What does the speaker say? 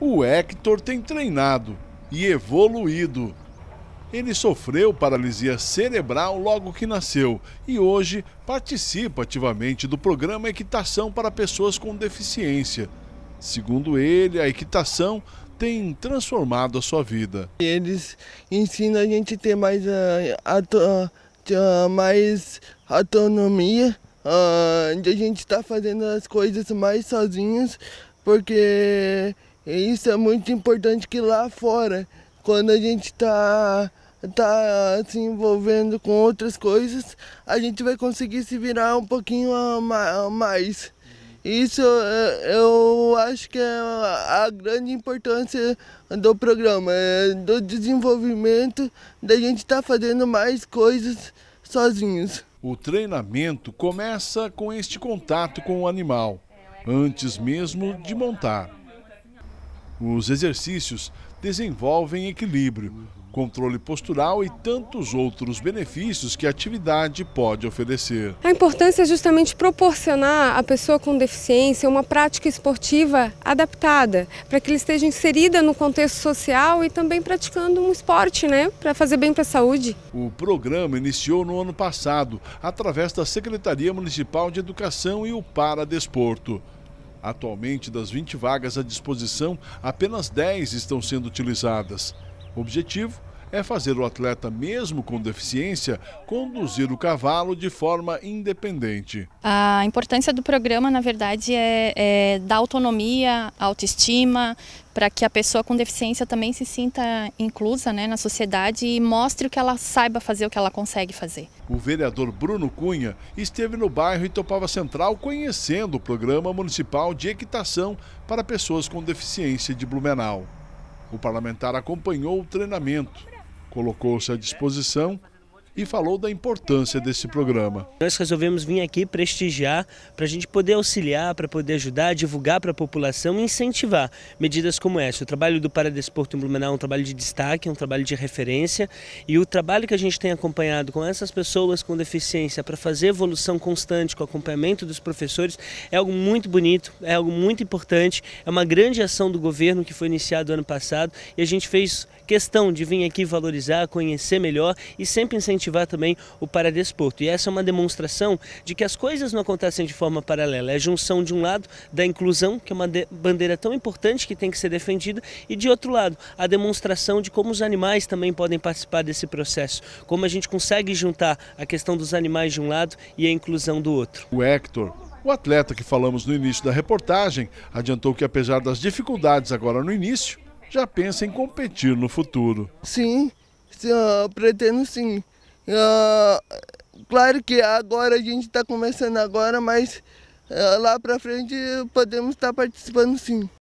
O Hector tem treinado e evoluído. Ele sofreu paralisia cerebral logo que nasceu e hoje participa ativamente do programa Equitação para Pessoas com Deficiência. Segundo ele, a equitação tem transformado a sua vida. Eles ensinam a gente a ter mais, uh, ato, uh, mais autonomia, uh, de a gente estar tá fazendo as coisas mais sozinhos, porque e isso é muito importante que lá fora, quando a gente está tá se envolvendo com outras coisas, a gente vai conseguir se virar um pouquinho mais. Isso eh, eu acho que é a grande importância do programa, é do desenvolvimento, da gente estar tá fazendo mais coisas sozinhos. O treinamento começa com este contato com o animal, antes mesmo de montar. Os exercícios desenvolvem equilíbrio, controle postural e tantos outros benefícios que a atividade pode oferecer. A importância é justamente proporcionar à pessoa com deficiência uma prática esportiva adaptada, para que ele esteja inserida no contexto social e também praticando um esporte, né, para fazer bem para a saúde. O programa iniciou no ano passado, através da Secretaria Municipal de Educação e o Paradesporto. Atualmente, das 20 vagas à disposição, apenas 10 estão sendo utilizadas. O objetivo é fazer o atleta, mesmo com deficiência, conduzir o cavalo de forma independente. A importância do programa, na verdade, é, é dar autonomia, autoestima, para que a pessoa com deficiência também se sinta inclusa né, na sociedade e mostre o que ela saiba fazer, o que ela consegue fazer. O vereador Bruno Cunha esteve no bairro Itopava Central conhecendo o programa municipal de equitação para pessoas com deficiência de Blumenau. O parlamentar acompanhou o treinamento colocou-se à disposição e falou da importância desse programa. Nós resolvemos vir aqui prestigiar para a gente poder auxiliar, para poder ajudar, divulgar para a população e incentivar medidas como essa. O trabalho do Paradesporto em Blumenau é um trabalho de destaque, é um trabalho de referência e o trabalho que a gente tem acompanhado com essas pessoas com deficiência para fazer evolução constante com o acompanhamento dos professores é algo muito bonito, é algo muito importante, é uma grande ação do governo que foi iniciada ano passado e a gente fez questão de vir aqui valorizar, conhecer melhor e sempre incentivar também o paradesporto. E essa é uma demonstração de que as coisas não acontecem de forma paralela. É a junção de um lado da inclusão, que é uma bandeira tão importante que tem que ser defendida, e de outro lado, a demonstração de como os animais também podem participar desse processo, como a gente consegue juntar a questão dos animais de um lado e a inclusão do outro. O Hector, o atleta que falamos no início da reportagem, adiantou que apesar das dificuldades agora no início, já pensa em competir no futuro. Sim, ah, pretendo sim. Uh, claro que agora a gente está começando agora, mas uh, lá para frente podemos estar tá participando sim.